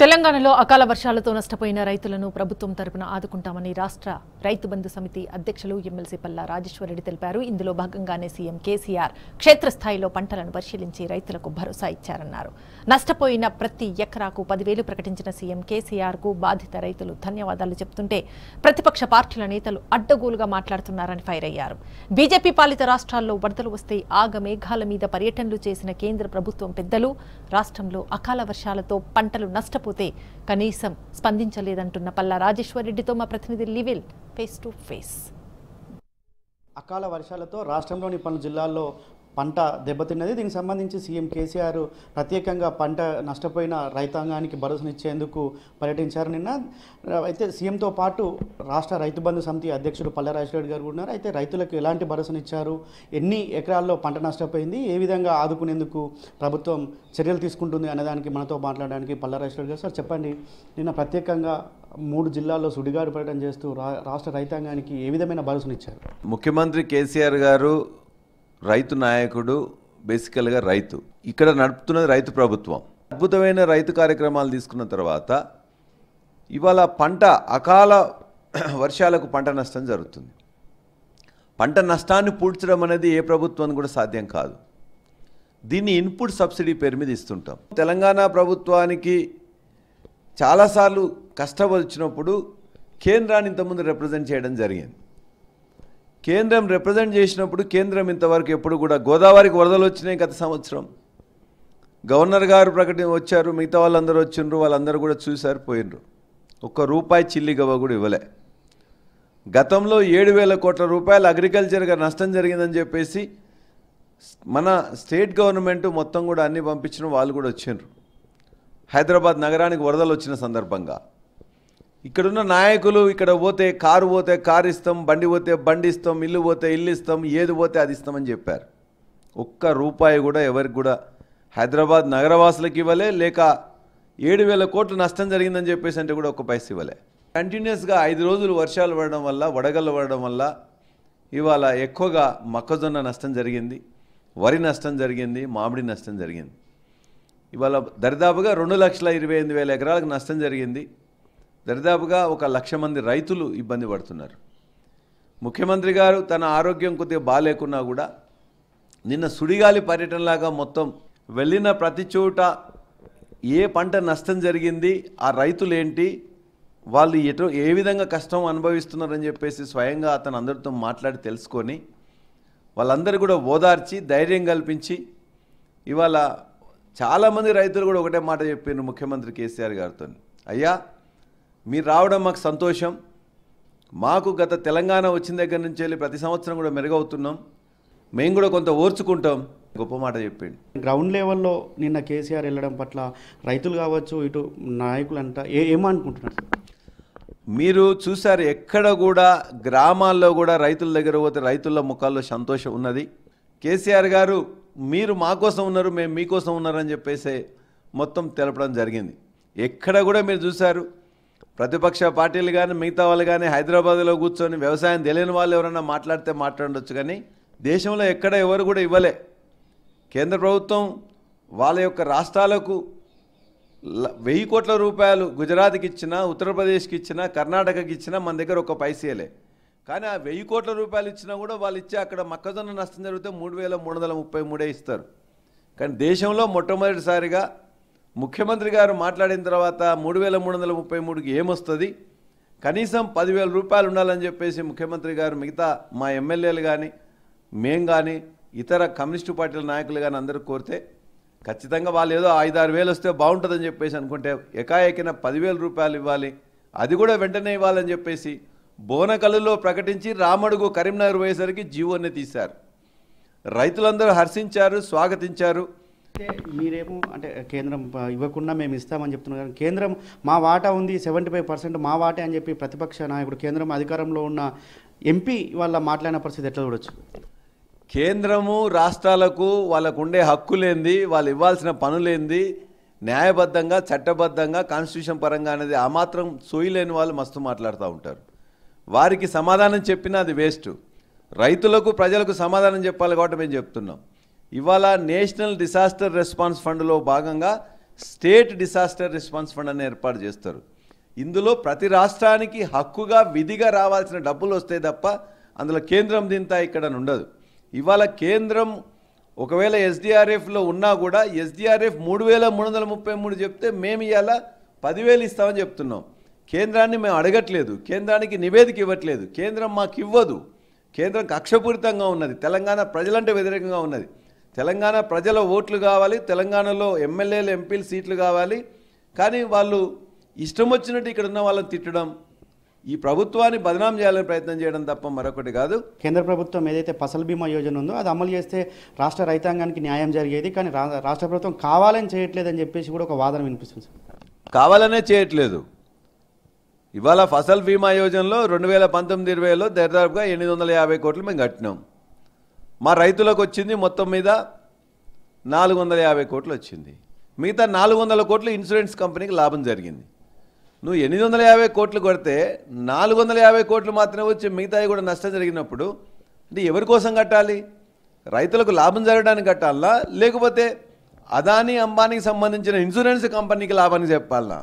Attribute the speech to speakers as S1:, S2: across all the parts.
S1: తెలంగాణలో అకాల వర్షాలతో నష్టపోయిన రైతులను ప్రభుత్వం తరపున ఆదుకుంటామని రాష్ట్ర రైతు బంధు సమితి అధ్యక్షులు ఎమ్మెల్సీ పల్లా రాజేశ్వరరెడ్డి తెలిపారు ఇందులో భాగంగానే సీఎం కేసీఆర్ క్షేత్రస్థాయిలో పంటలను పరిశీలించి రైతులకు భరోసా ఇచ్చారన్నారు నష్టపోయిన ప్రతి ఎకరాకు పదివేలు ప్రకటించిన సీఎం కేసీఆర్ కు బాధిత రైతులు ధన్యవాదాలు చెబుతుంటే ప్రతిపక్ష పార్టీల నేతలు అడ్డగోలుగా మాట్లాడుతున్నారని ఫైర్ అయ్యారు బీజేపీ పాలిత రాష్ట్రాల్లో వరదలు వస్తే ఆగమేఘాల మీద పర్యటనలు చేసిన కేంద్ర ప్రభుత్వం పెద్దలు రాష్ట్రంలో అకాల వర్షాలతో పంటలు నష్టపోయి లేకపోతే కనీసం స్పందించలేదంటున్న పల్లా రాజేశ్వరరెడ్డితో మా ప్రతినిధి లివిల్ ఫేస్ టు ఫేస్ అకాల వర్షాలతో రాష్ట్రంలోని పలు జిల్లాల్లో పంట దెబ్బతిన్నది దీనికి సంబంధించి సీఎం కేసీఆర్ ప్రత్యేకంగా పంట నష్టపోయిన రైతాంగానికి ఇచ్చేందుకు పర్యటించారు నిన్న అయితే సీఎంతో పాటు రాష్ట్ర రైతు బంధు సమితి అధ్యక్షుడు పల్లె పల్లెరాజరెడ్డి గారు ఉన్నారు అయితే రైతులకు ఎలాంటి భరోసానిచ్చారు ఎన్ని ఎకరాల్లో పంట నష్టపోయింది ఏ విధంగా ఆదుకునేందుకు ప్రభుత్వం చర్యలు తీసుకుంటుంది అనేదానికి మనతో మాట్లాడడానికి పల్లె పల్లెరాజరెడ్డి గారు సార్ చెప్పండి నిన్న ప్రత్యేకంగా మూడు జిల్లాల్లో సుడిగాడు పర్యటన చేస్తూ రాష్ట్ర రైతాంగానికి ఏ విధమైన భరోసానిచ్చారు
S2: ముఖ్యమంత్రి కేసీఆర్ గారు రైతు నాయకుడు బేసికల్గా రైతు ఇక్కడ నడుపుతున్నది రైతు ప్రభుత్వం అద్భుతమైన రైతు కార్యక్రమాలు తీసుకున్న తర్వాత ఇవాళ పంట అకాల వర్షాలకు పంట నష్టం జరుగుతుంది పంట నష్టాన్ని పూడ్చడం అనేది ఏ ప్రభుత్వం కూడా సాధ్యం కాదు దీన్ని ఇన్పుట్ సబ్సిడీ పేరు మీద ఇస్తుంటాం తెలంగాణ ప్రభుత్వానికి చాలాసార్లు కష్టం వచ్చినప్పుడు కేంద్రాన్ని ఇంతకుముందు రిప్రజెంట్ చేయడం జరిగింది కేంద్రం రిప్రజెంట్ చేసినప్పుడు కేంద్రం ఇంతవరకు ఎప్పుడు కూడా గోదావరికి వరదలు వచ్చినాయి గత సంవత్సరం గవర్నర్ గారు ప్రకటన వచ్చారు మిగతా వాళ్ళందరూ వచ్చిండ్రు వాళ్ళందరూ కూడా చూసారు పోయినరు ఒక్క రూపాయి చిల్లి గవ్వ కూడా ఇవ్వలే గతంలో ఏడు వేల కోట్ల రూపాయలు అగ్రికల్చర్గా నష్టం జరిగిందని చెప్పేసి మన స్టేట్ గవర్నమెంట్ మొత్తం కూడా అన్నీ పంపించిన వాళ్ళు కూడా వచ్చిండ్రు హైదరాబాద్ నగరానికి వరదలు వచ్చిన సందర్భంగా ఇక్కడున్న నాయకులు ఇక్కడ పోతే కారు పోతే కారు ఇస్తాం బండి పోతే బండి ఇస్తాం ఇల్లు పోతే ఇల్లు ఇస్తాం ఏది పోతే అది ఇస్తామని చెప్పారు ఒక్క రూపాయి కూడా ఎవరికి కూడా హైదరాబాద్ నగరవాసులకు ఇవ్వలే లేక ఏడు వేల కోట్లు నష్టం జరిగిందని చెప్పేసి అంటే కూడా ఒక పైస ఇవ్వలే కంటిన్యూస్గా ఐదు రోజులు వర్షాలు పడడం వల్ల వడగళ్ళు పడడం వల్ల ఇవాళ ఎక్కువగా మొక్కజొన్న నష్టం జరిగింది వరి నష్టం జరిగింది మామిడి నష్టం జరిగింది ఇవాళ దరిదాపుగా రెండు లక్షల ఇరవై ఎనిమిది వేల ఎకరాలకు నష్టం జరిగింది దరిదాపుగా ఒక లక్ష మంది రైతులు ఇబ్బంది పడుతున్నారు ముఖ్యమంత్రి గారు తన ఆరోగ్యం కొద్దిగా బాగాలేకున్నా కూడా నిన్న సుడిగాలి పర్యటనలాగా మొత్తం వెళ్ళిన ప్రతి చోట ఏ పంట నష్టం జరిగింది ఆ రైతులు ఏంటి వాళ్ళు ఎటు ఏ విధంగా కష్టం అనుభవిస్తున్నారని చెప్పేసి స్వయంగా అతను అందరితో మాట్లాడి తెలుసుకొని వాళ్ళందరూ కూడా ఓదార్చి ధైర్యం కల్పించి ఇవాళ చాలామంది రైతులు కూడా ఒకటే మాట చెప్పారు ముఖ్యమంత్రి కేసీఆర్ గారితో అయ్యా మీరు రావడం మాకు సంతోషం మాకు గత తెలంగాణ వచ్చిన దగ్గర నుంచి వెళ్ళి ప్రతి సంవత్సరం కూడా మెరుగవుతున్నాం మేము కూడా కొంత ఓర్చుకుంటాం గొప్ప మాట చెప్పిండు
S1: గ్రౌండ్ లెవెల్లో నిన్న కేసీఆర్ వెళ్ళడం పట్ల రైతులు కావచ్చు ఇటు
S2: నాయకులు అంట ఏ ఏమనుకుంటున్నారు మీరు చూసారు ఎక్కడ కూడా గ్రామాల్లో కూడా రైతుల దగ్గర పోతే రైతుల ముఖాల్లో సంతోషం ఉన్నది కేసీఆర్ గారు మీరు మా కోసం ఉన్నారు మేము మీకోసం ఉన్నారని చెప్పేసి మొత్తం తెలపడం జరిగింది ఎక్కడ కూడా మీరు చూశారు ప్రతిపక్ష పార్టీలు కానీ మిగతా వాళ్ళు కానీ హైదరాబాద్లో కూర్చొని వ్యవసాయం తెలియని వాళ్ళు ఎవరైనా మాట్లాడితే మాట్లాడవచ్చు కానీ దేశంలో ఎక్కడ ఎవరు కూడా ఇవ్వలే కేంద్ర ప్రభుత్వం వాళ్ళ యొక్క రాష్ట్రాలకు వెయ్యి కోట్ల రూపాయలు గుజరాత్కి ఇచ్చినా ఉత్తరప్రదేశ్కి ఇచ్చినా కర్ణాటకకి ఇచ్చినా మన దగ్గర ఒక పైసేలే కానీ ఆ వెయ్యి కోట్ల రూపాయలు ఇచ్చినా కూడా వాళ్ళు ఇచ్చే అక్కడ మొక్కజొన్న నష్టం జరిగితే మూడు వేల మూడు వందల ముప్పై మూడే ఇస్తారు కానీ దేశంలో మొట్టమొదటిసారిగా ముఖ్యమంత్రి గారు మాట్లాడిన తర్వాత మూడు వేల మూడు వందల ముప్పై మూడుకి ఏమొస్తుంది కనీసం పదివేల రూపాయలు ఉండాలని చెప్పేసి ముఖ్యమంత్రి గారు మిగతా మా ఎమ్మెల్యేలు కానీ మేం కానీ ఇతర కమ్యూనిస్టు పార్టీల నాయకులు కానీ అందరూ కోరితే ఖచ్చితంగా వాళ్ళు ఏదో ఐదారు వేలు వస్తే బాగుంటుందని చెప్పేసి అనుకుంటే ఏకాఏకిన పదివేల రూపాయలు ఇవ్వాలి అది కూడా వెంటనే ఇవ్వాలని చెప్పేసి బోనకలులో ప్రకటించి రామడుగు కరీంనగర్ పోయేసరికి జీవోనే తీశారు రైతులందరూ హర్షించారు స్వాగతించారు అయితే మీరేమో అంటే కేంద్రం ఇవ్వకుండా మేము ఇస్తామని చెప్తున్నారు
S1: కానీ కేంద్రం మా వాటా ఉంది సెవెంటీ ఫైవ్ పర్సెంట్ మా వాటే అని చెప్పి ప్రతిపక్ష నాయకుడు కేంద్రం అధికారంలో ఉన్న
S2: ఎంపీ వాళ్ళ మాట్లాడిన పరిస్థితి ఎట్లా చూడొచ్చు కేంద్రము రాష్ట్రాలకు వాళ్ళకు ఉండే హక్కులేంది వాళ్ళు ఇవ్వాల్సిన పనులేంది న్యాయబద్ధంగా చట్టబద్ధంగా కాన్స్టిట్యూషన్ పరంగా అనేది ఆ మాత్రం సోయిలేని వాళ్ళు మస్తు మాట్లాడుతూ ఉంటారు వారికి సమాధానం చెప్పినా అది వేస్ట్ రైతులకు ప్రజలకు సమాధానం చెప్పాలి కాబట్టి మేము చెప్తున్నాం ఇవాళ నేషనల్ డిసాస్టర్ రెస్పాన్స్ ఫండ్లో భాగంగా స్టేట్ డిసాస్టర్ రెస్పాన్స్ ఫండ్ అని ఏర్పాటు చేస్తారు ఇందులో ప్రతి రాష్ట్రానికి హక్కుగా విధిగా రావాల్సిన డబ్బులు వస్తాయి తప్ప అందులో కేంద్రం దింతా ఇక్కడ ఉండదు ఇవాళ కేంద్రం ఒకవేళ ఎస్డిఆర్ఎఫ్లో ఉన్నా కూడా ఎస్డిఆర్ఎఫ్ మూడు వేల మూడు వందల ముప్పై మూడు చెప్తే మేము ఇవాళ పదివేలు ఇస్తామని చెప్తున్నాం కేంద్రాన్ని మేము అడగట్లేదు కేంద్రానికి నివేదిక ఇవ్వట్లేదు కేంద్రం మాకు ఇవ్వదు కేంద్రం కక్షపూరితంగా ఉన్నది తెలంగాణ ప్రజలంటే వ్యతిరేకంగా ఉన్నది తెలంగాణ ప్రజల ఓట్లు కావాలి తెలంగాణలో ఎమ్మెల్యేలు ఎంపీలు సీట్లు కావాలి కానీ వాళ్ళు ఇష్టం వచ్చినట్టు ఇక్కడ ఉన్న వాళ్ళని తిట్టడం ఈ ప్రభుత్వాన్ని బదనాం చేయాలని
S1: ప్రయత్నం చేయడం తప్ప మరొకటి కాదు కేంద్ర ప్రభుత్వం ఏదైతే ఫసల్ బీమా యోజన ఉందో అది అమలు చేస్తే రాష్ట్ర రైతాంగానికి న్యాయం జరిగేది కానీ రాష్ట్ర ప్రభుత్వం కావాలని చేయట్లేదని చెప్పేసి కూడా ఒక వాదన వినిపిస్తుంది
S2: కావాలనే చేయట్లేదు ఇవాళ ఫసల్ బీమా యోజనలో రెండు వేల పంతొమ్మిది ఇరవైలో దాదాపుగా ఎనిమిది వందల యాభై కోట్లు మేము కట్టినాం మా రైతులకు వచ్చింది మొత్తం మీద నాలుగు వందల యాభై కోట్లు వచ్చింది మిగతా నాలుగు వందల కోట్లు ఇన్సూరెన్స్ కంపెనీకి లాభం జరిగింది నువ్వు ఎనిమిది వందల యాభై కోట్లు కొడితే నాలుగు వందల యాభై కోట్లు మాత్రమే వచ్చి మిగతావి కూడా నష్టం జరిగినప్పుడు అంటే ఎవరి కోసం కట్టాలి రైతులకు లాభం జరగడానికి కట్టాలా లేకపోతే అదానీ అంబానీకి సంబంధించిన ఇన్సూరెన్స్ కంపెనీకి లాభాన్ని చెప్పాలా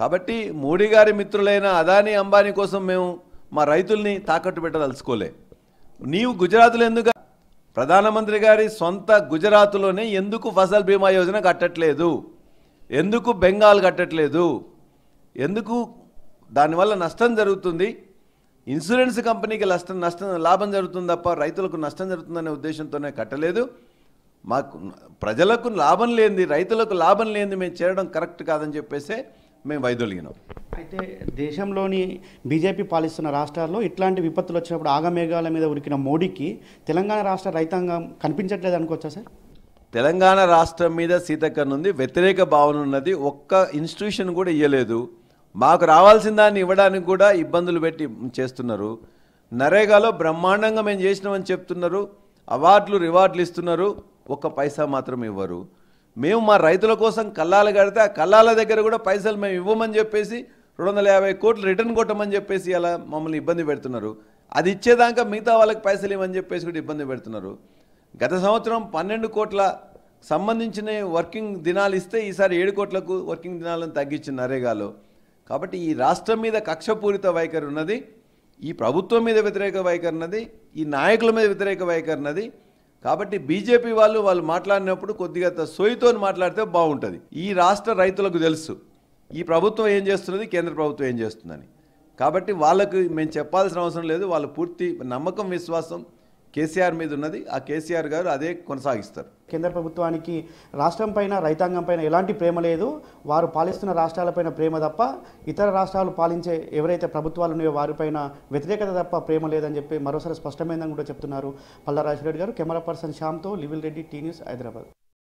S2: కాబట్టి మోడీ గారి మిత్రులైన అదానీ అంబానీ కోసం మేము మా రైతుల్ని తాకట్టు పెట్టదలుచుకోలే నీవు గుజరాత్లో ఎందుకు ప్రధానమంత్రి గారి సొంత గుజరాత్లోనే ఎందుకు ఫసల్ బీమా యోజన కట్టట్లేదు ఎందుకు బెంగాల్ కట్టట్లేదు ఎందుకు దానివల్ల నష్టం జరుగుతుంది ఇన్సూరెన్స్ కంపెనీకి నష్టం నష్టం లాభం జరుగుతుంది తప్ప రైతులకు నష్టం జరుగుతుందనే ఉద్దేశంతోనే కట్టలేదు మాకు ప్రజలకు లాభం లేనిది రైతులకు లాభం లేనిది మేము చేరడం కరెక్ట్ కాదని చెప్పేసి మేము వైదొలిగినాం అయితే
S1: దేశంలోని బీజేపీ పాలిస్తున్న రాష్ట్రాల్లో ఇట్లాంటి విపత్తులు వచ్చినప్పుడు ఆగమేఘాల మీద ఉరికిన మోడీకి తెలంగాణ రాష్ట్ర రైతాంగం కనిపించట్లేదు అనుకోవచ్చా
S2: సార్ తెలంగాణ రాష్ట్రం మీద ఉంది వ్యతిరేక భావన ఉన్నది ఒక్క ఇన్స్టిట్యూషన్ కూడా ఇవ్వలేదు మాకు రావాల్సిన దాన్ని ఇవ్వడానికి కూడా ఇబ్బందులు పెట్టి చేస్తున్నారు నరేగాలో బ్రహ్మాండంగా మేము చేసినామని చెప్తున్నారు అవార్డులు రివార్డులు ఇస్తున్నారు ఒక్క పైసా మాత్రం ఇవ్వరు మేము మా రైతుల కోసం కల్లాలు కడితే ఆ కల్లాల దగ్గర కూడా పైసలు మేము ఇవ్వమని చెప్పేసి రెండు వందల యాభై కోట్లు రిటర్న్ కొట్టమని చెప్పేసి అలా మమ్మల్ని ఇబ్బంది పెడుతున్నారు అది ఇచ్చేదాకా మిగతా వాళ్ళకి పైసలు ఇవ్వని చెప్పేసి కూడా ఇబ్బంది పెడుతున్నారు గత సంవత్సరం పన్నెండు కోట్ల సంబంధించిన వర్కింగ్ దినాలు ఇస్తే ఈసారి ఏడు కోట్లకు వర్కింగ్ దినాలను తగ్గించి నరేగాలో కాబట్టి ఈ రాష్ట్రం మీద కక్షపూరిత వైఖరి ఉన్నది ఈ ప్రభుత్వం మీద వ్యతిరేక వైఖరి ఉన్నది ఈ నాయకుల మీద వ్యతిరేక వైఖరి ఉన్నది కాబట్టి బీజేపీ వాళ్ళు వాళ్ళు మాట్లాడినప్పుడు కొద్దిగా సోయితో మాట్లాడితే బాగుంటుంది ఈ రాష్ట్ర రైతులకు తెలుసు ఈ ప్రభుత్వం ఏం చేస్తున్నది కేంద్ర ప్రభుత్వం ఏం చేస్తుందని కాబట్టి వాళ్ళకు మేము చెప్పాల్సిన అవసరం లేదు వాళ్ళు పూర్తి నమ్మకం విశ్వాసం కేసీఆర్ మీద ఉన్నది ఆ కేసీఆర్ గారు అదే కొనసాగిస్తారు
S1: కేంద్ర ప్రభుత్వానికి రాష్ట్రం పైన రైతాంగం పైన ఎలాంటి ప్రేమ లేదు వారు పాలిస్తున్న రాష్ట్రాలపైన ప్రేమ తప్ప ఇతర రాష్ట్రాలు పాలించే ఎవరైతే ప్రభుత్వాలు ఉన్నాయో వారిపైన వ్యతిరేకత తప్ప ప్రేమ లేదని చెప్పి మరోసారి స్పష్టమైందని కూడా చెప్తున్నారు పల్లా రెడ్డి గారు కెమెరా పర్సన్ శ్యామ్తో లివిల్ రెడ్డి టీ న్యూస్ హైదరాబాద్